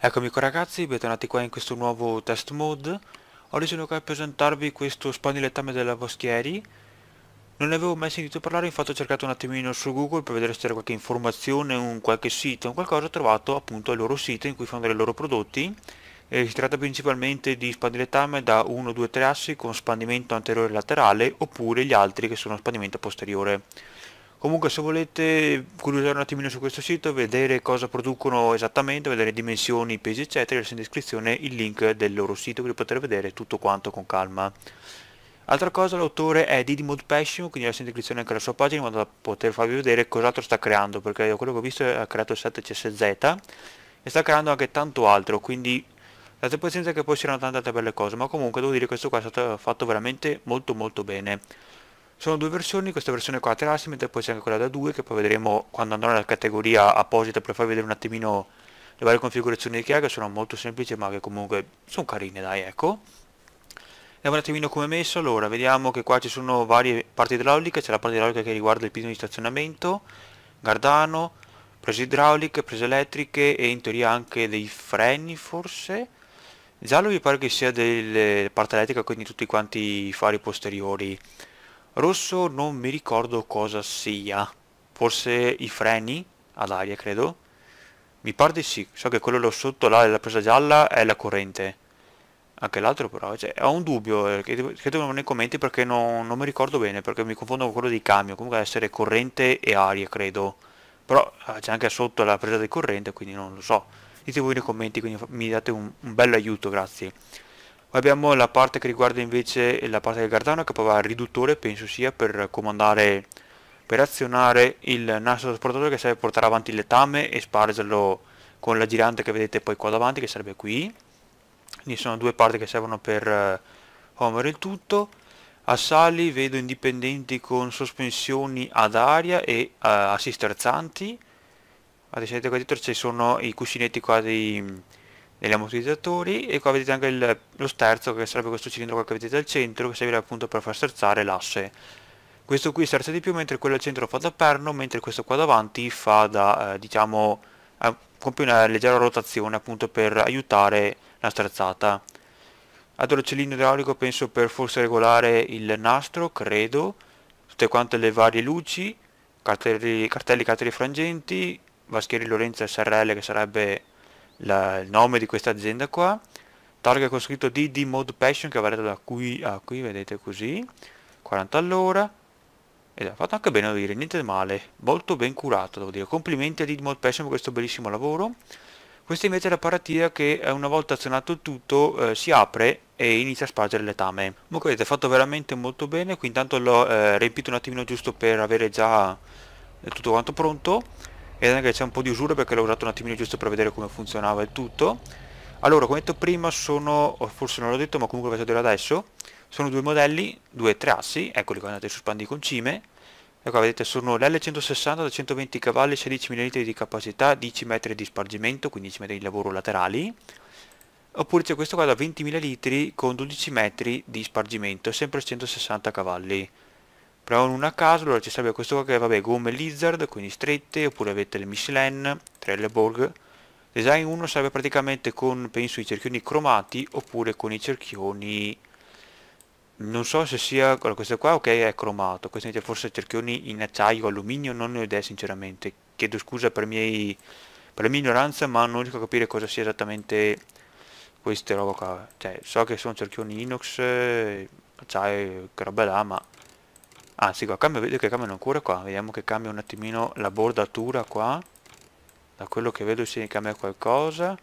Eccomi qua ragazzi, bentornati qua in questo nuovo test mode Oggi sono qua a presentarvi questo spagnolettame della Boschieri Non ne avevo mai sentito parlare, infatti ho cercato un attimino su Google per vedere se c'era qualche informazione, un qualche sito, un qualcosa Ho trovato appunto il loro sito in cui fanno dei loro prodotti eh, Si tratta principalmente di spandilettame da 1-2-3 assi con spandimento anteriore e laterale Oppure gli altri che sono spandimento posteriore comunque se volete curiosare un attimino su questo sito vedere cosa producono esattamente vedere dimensioni pesi eccetera lascio in descrizione il link del loro sito per poter vedere tutto quanto con calma altra cosa l'autore è Didymod Passion quindi lascio in descrizione anche la sua pagina in modo da poter farvi vedere cos'altro sta creando perché da quello che ho visto ha creato il 7CSZ e sta creando anche tanto altro quindi date pazienza che poi siano tante altre belle cose ma comunque devo dire questo qua è stato fatto veramente molto molto bene sono due versioni, questa versione qua a 3 Assimit e poi c'è anche quella da 2 che poi vedremo quando andrò nella categoria apposita per farvi vedere un attimino le varie configurazioni che ha che sono molto semplici ma che comunque sono carine dai ecco. Vediamo un attimino come è messo, allora vediamo che qua ci sono varie parti idrauliche, c'è la parte idraulica che riguarda il pino di stazionamento, gardano, prese idrauliche, prese elettriche e in teoria anche dei freni forse. Giallo mi pare che sia della parte elettrica quindi tutti quanti i fari posteriori. Rosso non mi ricordo cosa sia. Forse i freni ad aria, credo. Mi pare di sì. So che quello là sotto, là, la presa gialla, è la corrente. Anche l'altro però, cioè, ho un dubbio, eh, credo nei commenti perché non, non mi ricordo bene, perché mi confondo con quello dei camion. Comunque deve essere corrente e aria, credo. Però ah, c'è anche sotto la presa di corrente, quindi non lo so. Dite voi nei commenti, quindi mi date un, un bello aiuto, grazie abbiamo la parte che riguarda invece la parte del Gardano che poi il riduttore penso sia per comandare per azionare il nastro trasportatore che serve a portare avanti il letame e spargerlo con la girante che vedete poi qua davanti che sarebbe qui quindi sono due parti che servono per eh, muovere il tutto assali vedo indipendenti con sospensioni ad aria e uh, a ad esempio qua dietro ci sono i cuscinetti qua di degli ammortizzatori e qua vedete anche il, lo sterzo che sarebbe questo cilindro che vedete al centro che servirà appunto per far sterzare l'asse questo qui sterza di più mentre quello al centro fa da perno mentre questo qua davanti fa da eh, diciamo eh, compie una leggera rotazione appunto per aiutare la sterzata allora cilindro idraulico penso per forse regolare il nastro credo tutte quante le varie luci cartelli cartelli, cartelli frangenti vaschieri Lorenzo SRL che sarebbe la, il nome di questa azienda qua targa con scritto DD Mode Passion che va da qui a qui vedete così 40 all'ora ed ha fatto anche bene devo dire niente male molto ben curato devo dire complimenti a DD Mode Passion per questo bellissimo lavoro questa invece è la paratia che eh, una volta azionato tutto eh, si apre e inizia a spargere le tame. Comunque avete fatto veramente molto bene, qui intanto l'ho eh, riempito un attimino giusto per avere già eh, tutto quanto pronto ed anche c'è un po' di usura perché l'ho usato un attimino giusto per vedere come funzionava il tutto allora come detto prima sono forse non l'ho detto ma comunque lo faccio vedere adesso sono due modelli due tre assi eccoli qua andate su spandi concime e qua vedete sono l'L160 da 120 cavalli 16 ml di capacità 10 metri di spargimento 15 metri di lavoro laterali oppure c'è questo qua da 20 ml con 12 metri di spargimento sempre 160 cavalli proviamo una a caso allora ci serve questo qua che è vabbè gomme lizard quindi strette oppure avete le Michelin Trelleborg design 1 serve praticamente con penso i cerchioni cromati oppure con i cerchioni non so se sia questo qua ok è cromato questo invece forse cerchioni in acciaio alluminio non ne ho idea sinceramente chiedo scusa per, miei... per la mia ignoranza ma non riesco a capire cosa sia esattamente queste roba qua cioè so che sono cerchioni inox eh, acciaio che roba là ma anzi ah, qua cambia, vedo che cambiano ancora qua vediamo che cambia un attimino la bordatura qua da quello che vedo si cambia qualcosa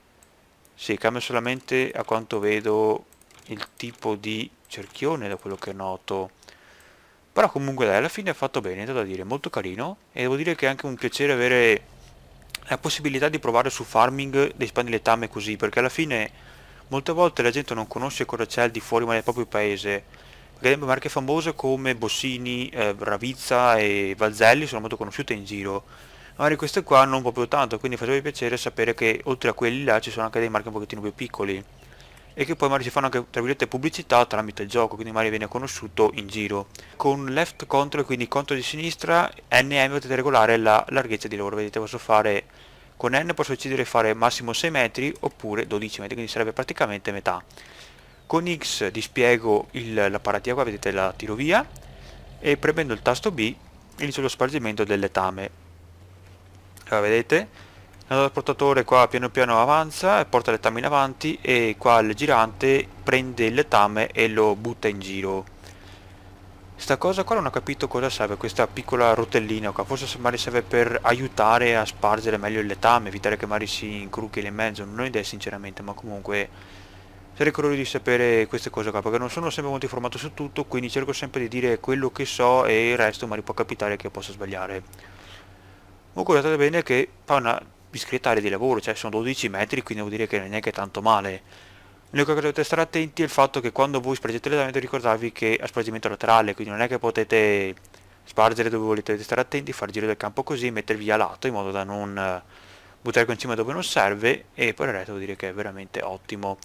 si cambia solamente a quanto vedo il tipo di cerchione da quello che noto però comunque dai alla fine è fatto bene niente da dire molto carino e devo dire che è anche un piacere avere la possibilità di provare su farming dei letame così perché alla fine molte volte la gente non conosce cosa c'è al di fuori ma nel proprio paese gambe marche famose come Bossini, eh, Ravizza e Valzelli sono molto conosciute in giro magari queste qua non proprio tanto quindi facevi piacere sapere che oltre a quelli là ci sono anche dei marchi un pochettino più piccoli e che poi magari si fanno anche tra virgolette pubblicità tramite il gioco quindi magari viene conosciuto in giro con left control quindi contro di sinistra NM potete regolare la larghezza di loro vedete posso fare con N posso decidere di fare massimo 6 metri oppure 12 metri quindi sarebbe praticamente metà con X dispiego il, la paratia qua, vedete la tiro via e premendo il tasto B inizio lo spargimento del letame allora vedete il portatore qua piano piano avanza e porta letame in avanti e qua il girante prende il letame e lo butta in giro sta cosa qua non ho capito cosa serve questa piccola rotellina qua forse magari serve per aiutare a spargere meglio il letame evitare che magari si incruchili in mezzo non ho idea sinceramente ma comunque sarei curioso di sapere queste cose qua perché non sono sempre molto informato su tutto quindi cerco sempre di dire quello che so e il resto magari può capitare che io possa sbagliare comunque guardate bene che fa una discreta area di lavoro cioè sono 12 metri quindi devo dire che non è neanche tanto male l'unica cosa che dovete stare attenti è il fatto che quando voi spargete le lame dovete ricordarvi che è a spargimento laterale quindi non è che potete spargere dove volete dovete stare attenti far giro del campo così mettervi a lato in modo da non eh, buttare in cima dove non serve e poi il resto devo dire che è veramente ottimo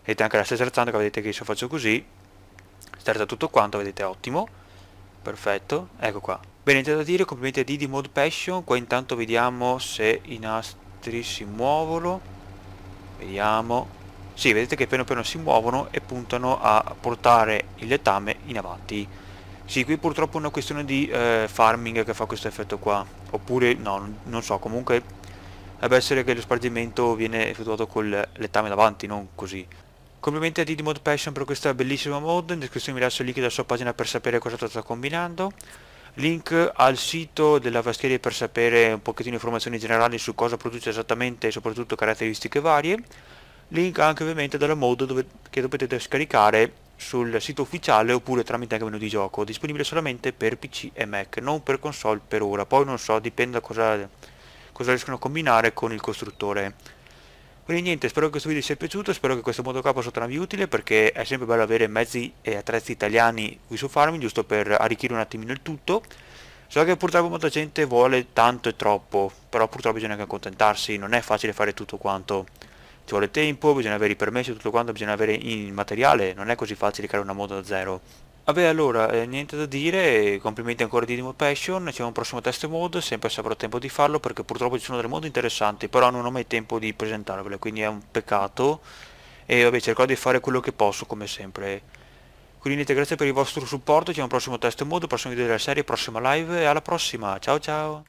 vedete anche la stessa sterzando vedete che se faccio così starta tutto quanto vedete ottimo perfetto ecco qua bene intanto da dire complimenti a Didi Mod Passion qua intanto vediamo se i nastri si muovono vediamo sì, vedete che piano piano si muovono e puntano a portare il letame in avanti. Sì, qui purtroppo è una questione di eh, farming che fa questo effetto qua. Oppure, no, non so, comunque deve essere che lo spargimento viene effettuato col letame davanti, non così. Complimenti a Didymod Passion per questa bellissima mod, in descrizione vi lascio il link della sua pagina per sapere cosa sta combinando, link al sito della Vascheria per sapere un pochettino informazioni generali su cosa produce esattamente e soprattutto caratteristiche varie, link anche ovviamente dalla mod dove, che dovete scaricare sul sito ufficiale oppure tramite anche menu di gioco, disponibile solamente per PC e Mac, non per console per ora, poi non so, dipende da cosa, cosa riescono a combinare con il costruttore quindi niente spero che questo video vi sia piaciuto spero che questo motocapo sia tornato utile perché è sempre bello avere mezzi e attrezzi italiani qui su farming giusto per arricchire un attimino il tutto so che purtroppo molta gente vuole tanto e troppo però purtroppo bisogna anche accontentarsi non è facile fare tutto quanto ci vuole tempo bisogna avere i permessi tutto quanto bisogna avere il materiale non è così facile creare una moto da zero Vabbè allora, eh, niente da dire, complimenti ancora di Demo Passion, c'è un prossimo test mode, sempre se avrò tempo di farlo perché purtroppo ci sono delle mod interessanti, però non ho mai tempo di presentarvele, quindi è un peccato. E vabbè, cercherò di fare quello che posso come sempre. Quindi niente, grazie per il vostro supporto, c'è un prossimo test mode, prossimo video della serie, prossima live e alla prossima, ciao ciao!